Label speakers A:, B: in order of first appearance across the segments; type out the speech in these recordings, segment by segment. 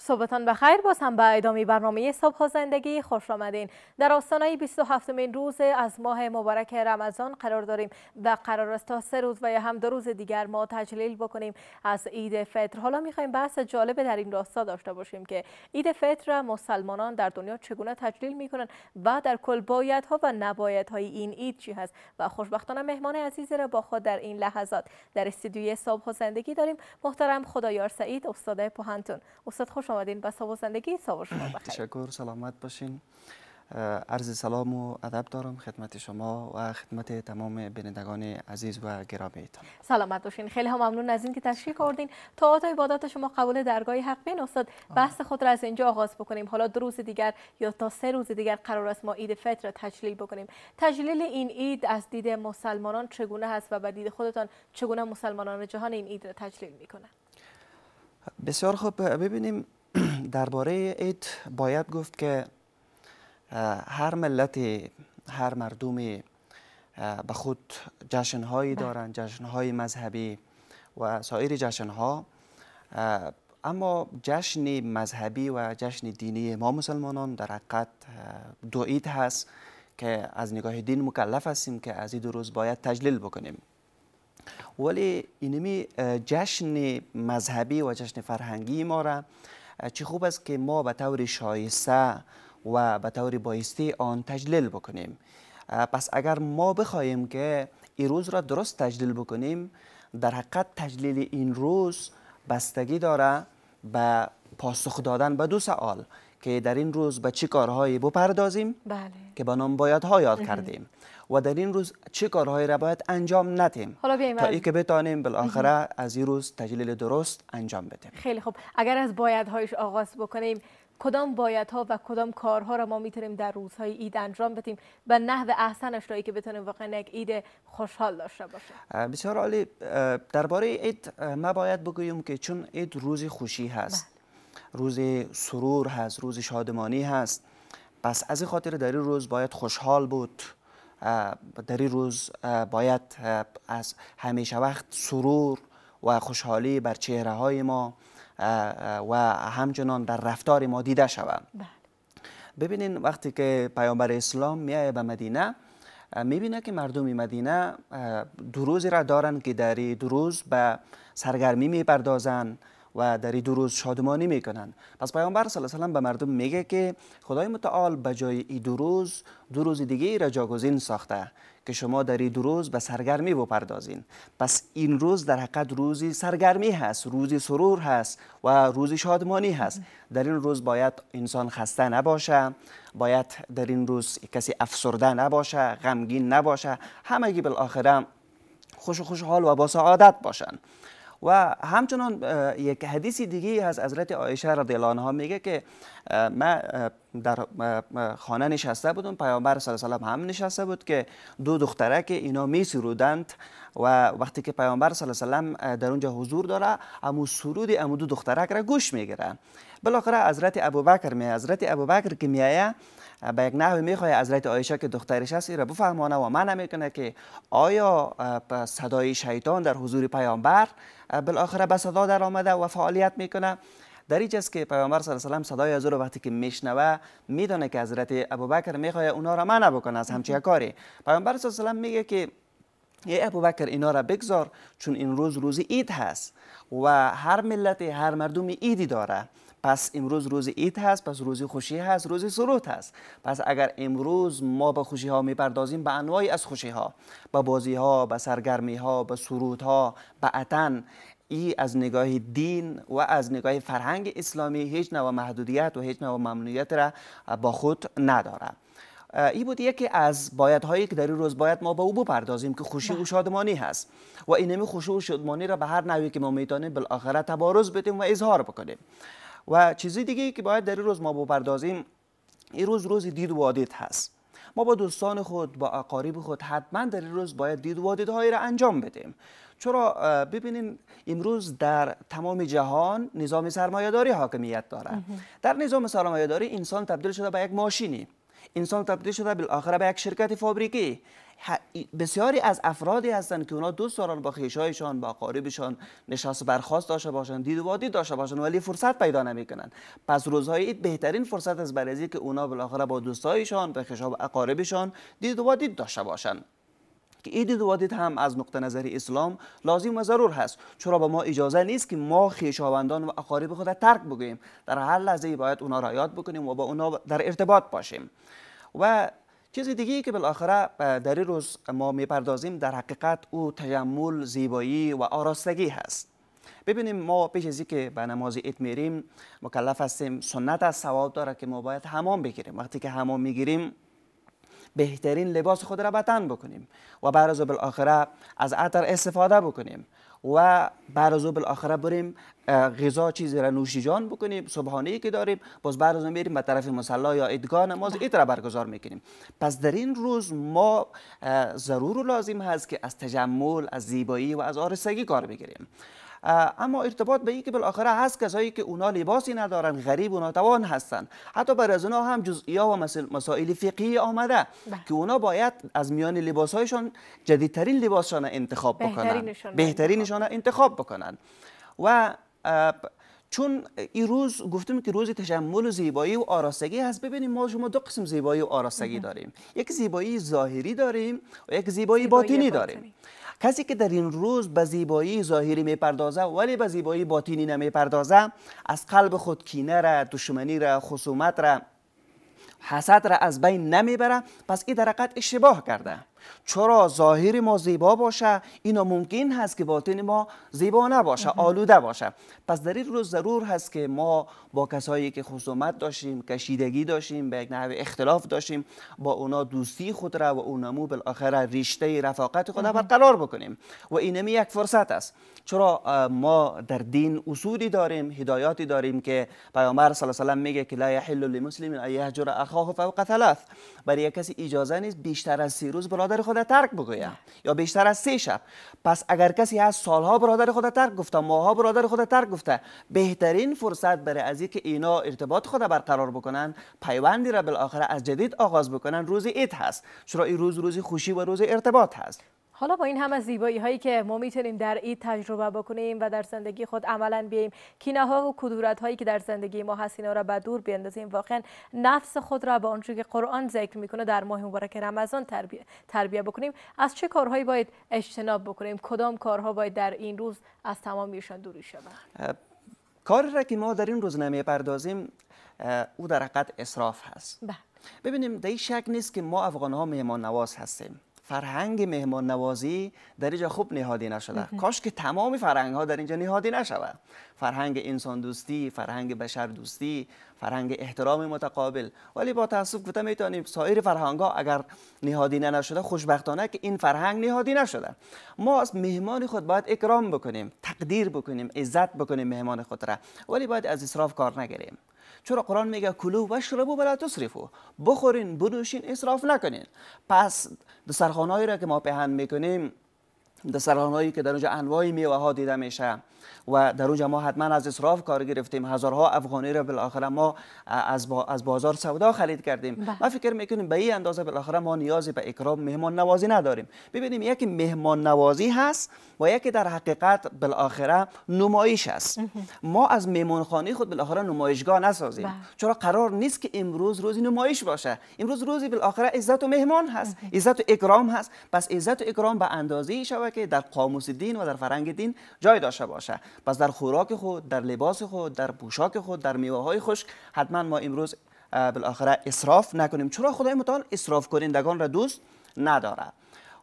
A: صبحتان بخیر باز هم با ادامه برنامه صبح زندگی خوش آمدین در آستانه 27 مین روز از ماه مبارک رمضان قرار داریم و قرار است تا سه روز و یا هم دو روز دیگر ما تجلیل بکنیم از عید فطر حالا میخوایم بحث جالب در این راستا داشته باشیم که عید فطر مسلمانان در دنیا چگونه تجلیل میکنن و در کل باید ها و نباید های این عید چی هست و خوشبختانه مهمان عزیز را با خود در این لحظات در استودیوی صبح زندگی داریم محترم خدایار سعید استاد پهنتون استاد خوش خوش آمدین سو شما بخیر
B: تشکر سلامت باشین عرض سلام و ادب دارم خدمت شما و خدمت تمام بینندگان عزیز و گرامیتان
A: سلامت باشین خیلی هم ممنون از اینکه تشریف آوردین تا عبادت شما قبول درگاه حق بین استاد بحث خود را از اینجا آغاز بکنیم حالا دو روز دیگر یا تا سه روز دیگر قرار است ما عید فطر را تجلیل بکنیم تجلیل این عید از دید مسلمانان چگونه هست و به دید خودتان چگونه مسلمانان جهان این عید را تجلیل میکنند
B: بسیار خوب ببینیم درباره عید باید گفت که هر ملت هر مردمی به خود جشنهایی بله. دارند جشنهای مذهبی و سایر جشنها اما جشن مذهبی و جشن دینی ما مسلمانان در حقیقت دو عید هست که از نگاه دین مکلف هستیم که از این دو روز باید تجلیل بکنیم ولی اینمی جشن مذهبی و جشن فرهنگی ما را چی خوب است که ما به طور شایسته و به طور بایستی آن تجلیل بکنیم پس اگر ما بخوایم که این روز را درست تجلیل بکنیم در حقیقت تجلیل این روز بستگی داره به پاسخ دادن به دو سوال که در این روز به چه کارهایی بپردازیم بله. که با ها یاد کردیم و در این روز چه کارهایی را باید انجام ندیم تا این که بتانیم بالاخره از این روز تجلیل درست انجام بدیم
A: خیلی خوب اگر از بایدهایش آغاز بکنیم کدام بایدها و کدام کارها را ما میتونیم در روزهای اید انجام بدیم به نحو احسنش رایی که بتونیم واقعا یک اید خوشحال داشته باشه
B: بسیار عالی درباره عید ما باید بگوییم که چون عید روزی خوشی هست بله. روز سرور هست روز شادمانی هست پس از این خاطر در این روز باید خوشحال بود در این روز باید از همیشه وقت سرور و خوشحالی بر چهره های ما و همچنان در رفتار ما دیده شود بله. ببینین وقتی که پیامبر اسلام میایه به مدینه میبینه که مردم مدینه دو روزی را دارند که در دو روز به سرگرمی میپردازن و در دو روز شادمانی میکنن پس پیامبر صلی الله علیه و به مردم میگه که خدای متعال به جای این دو روز دو روز دیگه را جاگزین ساخته که شما در این دو روز به سرگرمی بپردازین پس این روز در حقیقت روزی سرگرمی هست روزی سرور هست و روزی شادمانی هست در این روز باید انسان خسته نباشه باید در این روز کسی افسرده نباشه غمگین نباشه همگی بالاخره خوش خوشحال و با سعادت باشن و همچنان یک حدیث دیگه از حضرت عایشه رضی الله عنها میگه که من در خانه نشسته بودم پیامبر صلی الله علیه و هم نشسته بود که دو دختره که اینا می سرودند و وقتی که پیامبر صلی الله علیه و در اونجا حضور داره امو سرود امو دو دخترک را گوش میگیره بالاخره حضرت ابوبکر می حضرت ابوبکر که میایه به یک نحو از حضرت عایشه که دخترش است را بفهمانه و منع میکنه که آیا صدای شیطان در حضور پیامبر بالاخره به صدا در آمده و فعالیت میکنه در اینجا که پیامبر صلی الله علیه و صدای از رو وقتی که میشنوه میدونه که حضرت ابوبکر میخواد اونا را منع بکنه از همچین کاری پیامبر صلی الله علیه و میگه که ای ابو بکر اینا را بگذار چون این روز روز عید هست و هر ملت هر مردم عیدی داره پس امروز روز عید هست پس روز خوشی هست روز سرود هست پس اگر امروز ما به خوشی ها میپردازیم به انواعی از خوشی ها به بازی ها به سرگرمی ها به سرود ها به اطن ای از نگاه دین و از نگاه فرهنگ اسلامی هیچ نوع محدودیت و هیچ نوع ممنوعیت را با خود ندارد. ای بود یکی از بایدهایی که در این روز باید ما به با او بپردازیم که خوشی بله. و شادمانی هست و این نمی خوشی و شادمانی را به هر نوعی که ما میتونیم بالاخره تبارز بدیم و اظهار بکنیم و چیزی دیگه که باید در این روز ما بپردازیم این روز روز دید و عادت هست ما با دوستان خود با اقارب خود حتما در این روز باید دید و را انجام بدیم چرا ببینین امروز در تمام جهان نظام سرمایهداری حاکمیت داره در نظام سرمایهداری انسان تبدیل شده به یک ماشینی انسان تبدیل شده بالاخره به یک شرکت فابریکی بسیاری از افرادی هستند که اونا دوست دارن با خیشایشان با قاربشان نشست برخواست داشته باشند دید و داشته باشند ولی فرصت پیدا نمیکنن پس روزهای اید بهترین فرصت است برای که اونا بالاخره با دوستایشان با خیشا و اقاربشان دید و داشته باشند که ایده هم از نقطه نظر اسلام لازم و ضرور هست چرا به ما اجازه نیست که ما خیشاوندان و اقارب خود ترک بگوییم در هر لحظه باید اونا را یاد بکنیم و با اونا در ارتباط باشیم و چیز دیگه که بالاخره در این روز ما میپردازیم در حقیقت او تجمل زیبایی و آراستگی هست ببینیم ما پیش از که به نماز عید میریم مکلف هستیم سنت از ثواب داره که ما باید حمام بگیریم وقتی که حمام میگیریم بهترین لباس خود را بتن بکنیم و بعد بالاخره از عطر استفاده بکنیم و بعد از بالاخره بریم غذا چیزی را نوشیجان بکنیم صبحانه ای که داریم باز بعد از میریم به طرف مصلا یا ادگاه نماز ایت را برگزار میکنیم پس در این روز ما ضرور و لازم هست که از تجمل از زیبایی و از آرستگی کار بگیریم اما ارتباط به اینکه بالاخره هست کسایی که اونا لباسی ندارن غریب و ناتوان هستن حتی بر از اونا هم جزئیا و مسائل فقهی آمده بله. که اونا باید از میان لباسهایشون جدیدترین لباسشان انتخاب بکنن بهترینشان انتخاب بکنن و چون این روز گفتم که روز تجمل و زیبایی و آراستگی هست ببینیم ما شما دو قسم زیبایی و آراستگی داریم یک زیبایی ظاهری داریم و یک زیبایی, باطنی داریم کسی که در این روز به زیبایی ظاهری میپردازه ولی به زیبایی باطینی نمیپردازه از قلب خود کینه را دشمنی را خصومت را حسد را از بین نمیبره پس این در اشتباه کرده چرا ظاهر ما زیبا باشه اینا ممکن هست که باطن ما زیبا نباشه آلوده باشه پس در این روز ضرور هست که ما با کسایی که خصومت داشتیم کشیدگی داشتیم به یک نحو اختلاف داشتیم با اونا دوستی خود را و اونمو بالاخره رشته رفاقت خود را برقرار بکنیم و اینمی یک فرصت است چرا ما در دین اصولی داریم هدایاتی داریم که پیامبر صلی الله علیه و میگه که لا یحل للمسلم ان یهجر اخاه فوق ثلاث برای کسی اجازه نیست بیشتر از سی روز برادر خود ترک بگویم یا بیشتر از سه شب پس اگر کسی از سالها برادر خود ترک گفته ماها برادر خود ترک گفته بهترین فرصت برای از که اینا ارتباط خود برقرار بکنن پیوندی را بالاخره از جدید آغاز بکنن روز عید هست چرا این روز روزی خوشی و روز ارتباط هست
A: حالا با این همه زیبایی هایی که ما میتونیم در این تجربه بکنیم و در زندگی خود عملا بیایم کینه ها و کدورت هایی که در زندگی ما هست اینا را به دور بیندازیم واقعا نفس خود را به آنچه که قرآن ذکر میکنه در ماه مبارک رمضان تربیه, تربیه بکنیم از چه کارهایی باید اجتناب بکنیم کدام کارها باید در این روز از تمامیشان دوری شود
B: کار را که ما در این روز نمیپردازیم او در حقیقت اسراف هست بله. ببینیم در شک نیست که ما افغان ها مهمان نواز هستیم فرهنگ مهمان نوازی در اینجا خوب نهادی نشده کاش که تمام فرهنگ ها در اینجا نهادی نشود فرهنگ انسان دوستی فرهنگ بشر دوستی فرهنگ احترام متقابل ولی با تاسف گفتم میتونیم سایر فرهنگ ها اگر نهادی نشده خوشبختانه که این فرهنگ نهادی نشده ما از مهمان خود باید اکرام بکنیم تقدیر بکنیم عزت بکنیم مهمان خود را ولی باید از اسراف کار نگیریم چرا قرآن میگه کلو و شربو بلا تصرفو بخورین بنوشین اصراف نکنین پس دسترخانهایی را که ما پهن میکنیم در هایی که در اونجا انواع میوه ها دیده میشه و در اونجا ما حتما از اصراف کار گرفتیم هزارها افغانی را بالاخره ما از, بازار سودا خرید کردیم بله. ما فکر میکنیم به این اندازه بالاخره ما نیازی به اکرام مهمان نوازی نداریم ببینیم یکی مهمان نوازی هست و یکی در حقیقت بالاخره نمایش است ما از مهمانخانه خود بالاخره نمایشگاه نسازیم بله. چرا قرار نیست که امروز روزی نمایش باشه امروز روزی بالاخره عزت و مهمان هست عزت و اکرام هست پس عزت و اکرام به اندازه که در قاموس دین و در فرهنگ دین جای داشته باشه پس در خوراک خود در لباس خود در پوشاک خود در میوه های خشک حتما ما امروز بالاخره اسراف نکنیم چرا خدای متعال اسراف کنندگان را دوست نداره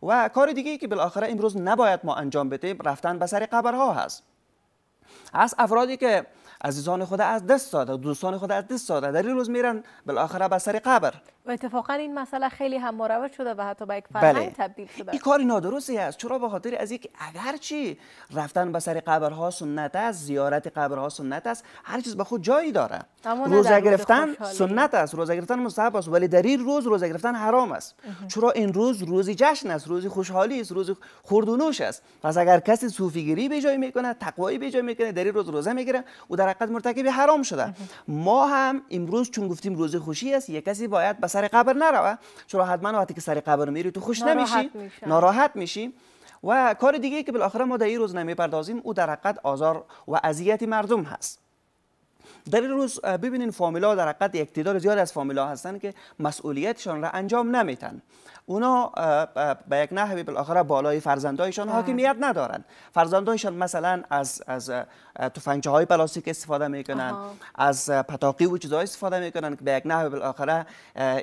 B: و کار دیگه که بالاخره امروز نباید ما انجام بدیم رفتن به سر قبرها هست از افرادی که عزیزان خود از دست داده دوستان خود از دست داده در این روز میرن بالاخره به سر قبر
A: و اتفاقا این مسئله خیلی هم مروج شده و حتی به یک فرهنگ بله. تبدیل شده این کار
B: نادرستی است چرا به خاطر از یک چی رفتن به سر ها سنت است زیارت قبرها سنت است هر چیز به خود جایی داره
A: روزه گرفتن سنت
B: است روزه گرفتن مستحب است ولی در این روز روزه گرفتن حرام است چرا این روز روزی جشن است روزی خوشحالی است روزی خوردونوش و نوش است پس اگر کسی صوفیگری به جای میکنه تقوایی به جای میکنه در این روز روزه میگیره او در حقیقت مرتکب حرام شده ما هم امروز چون گفتیم روز خوشی است یک کسی باید به سر قبر نروه چرا حتما وقتی که سر قبر میری تو خوش نمیشی ناراحت میشی و کار دیگه که بالاخره ما در این روز نمیپردازیم او در حقیقت آزار و اذیت مردم هست در این روز ببینین فامیلا در حقیقت اقتدار زیاد از فامیلا هستن که مسئولیتشان را انجام نمیتن اونا به یک نحوی بالاخره بالای فرزندایشان بله. حاکمیت ندارن فرزندایشان مثلا از از تفنگچه های پلاستیک استفاده میکنن از پتاقی و چیزهای استفاده میکنن که به یک نحوی بالاخره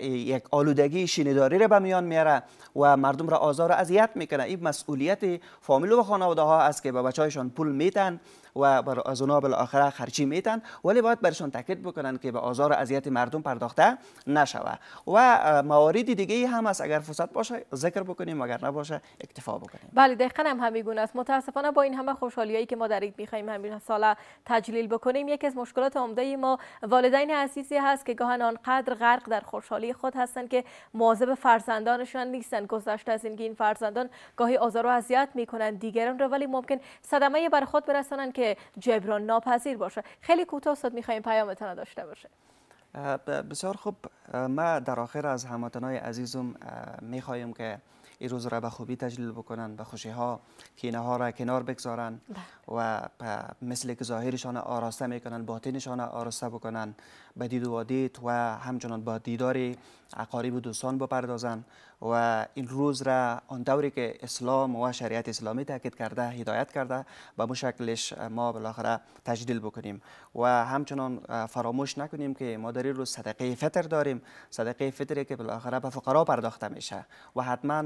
B: یک آلودگی شینداری رو به میان میاره و مردم را آزار و اذیت میکنه این مسئولیت فامیل و خانواده ها است که به پول میدن و از اونا بالاخره خرچی میتن ولی باید برشون تاکید بکنن که به آزار و اذیت مردم پرداخته نشوه و موارد دیگه هم هست اگر فرصت باشه ذکر بکنیم اگر نباشه اکتفا بکنیم
A: بله دقیقاً هم همین گونه است متاسفانه با این همه خوشحالیایی که ما در همین سال تجلیل بکنیم یکی از مشکلات عمده ما والدین عزیزی هست که گاهن آنقدر غرق در خوشحالی خود هستند که مواظب فرزندانشان نیستن گذشته از اینکه این فرزندان گاهی آزار و اذیت میکنن دیگران را ولی ممکن صدمه بر خود برسانن که که جبران ناپذیر باشه خیلی کوتاه استاد میخوایم پیامتان داشته باشه
B: بسیار خوب ما در آخر از هموطنای عزیزم میخوایم که این روز را به خوبی تجلیل بکنن به خوشی ها که ها را کنار بگذارن بله. و مثل که ظاهرشان آراسته میکنن باطنشان آراسته بکنن به دید و وادید و همچنان با دیدار اقارب و دوستان بپردازن و این روز را آن دوری که اسلام و شریعت اسلامی تاکید کرده هدایت کرده به مشکلش ما بالاخره تجلیل بکنیم و همچنان فراموش نکنیم که ما در روز صدقه فطر داریم صدقه فطری که بالاخره به فقرا پرداخته میشه و حتما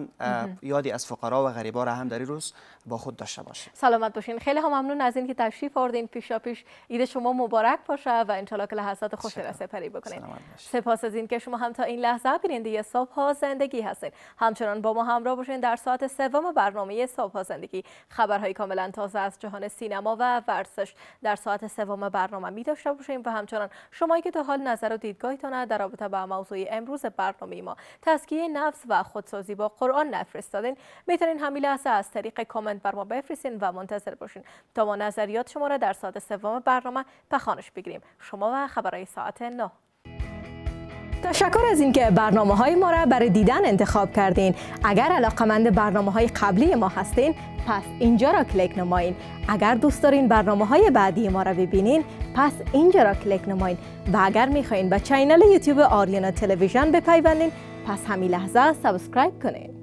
B: یادی از فقرا و غریبا را هم در این روز با خود داشته باشیم
A: سلامت باشین خیلی هم ممنون از اینکه تشریف آوردین پیشا پیش عید شما مبارک باشه و انشالله که لحظات خوش را سپری بکنید سپاس از اینکه شما هم تا این لحظه بیننده صبح ها زندگی هستین همچنان با ما همراه باشین در ساعت سوم برنامه صبح ها زندگی خبرهای کاملا تازه از جهان سینما و ورزش در ساعت سوم برنامه می داشته باشیم و همچنان شما که تا حال نظر و دیدگاهتان در رابطه با موضوع امروز برنامه ما تزکیه نفس و خودسازی با قرآن نفرستادین میتونین همین لحظه از طریق کامنت بر ما بفرستین و منتظر باشین تا ما نظریات شما را در ساعت سوم برنامه پخانش بگیریم شما و خبرهای ساعت 9 تشکر از اینکه برنامه های ما را برای دیدن انتخاب کردین اگر علاقمند برنامه های قبلی ما هستین پس اینجا را کلیک نماین اگر دوست دارین برنامه های بعدی ما را ببینین پس اینجا را کلیک نماین و اگر میخواین به چینل یوتیوب آریانا تلویزیون بپیوندین پس همین لحظه سابسکرایب کنین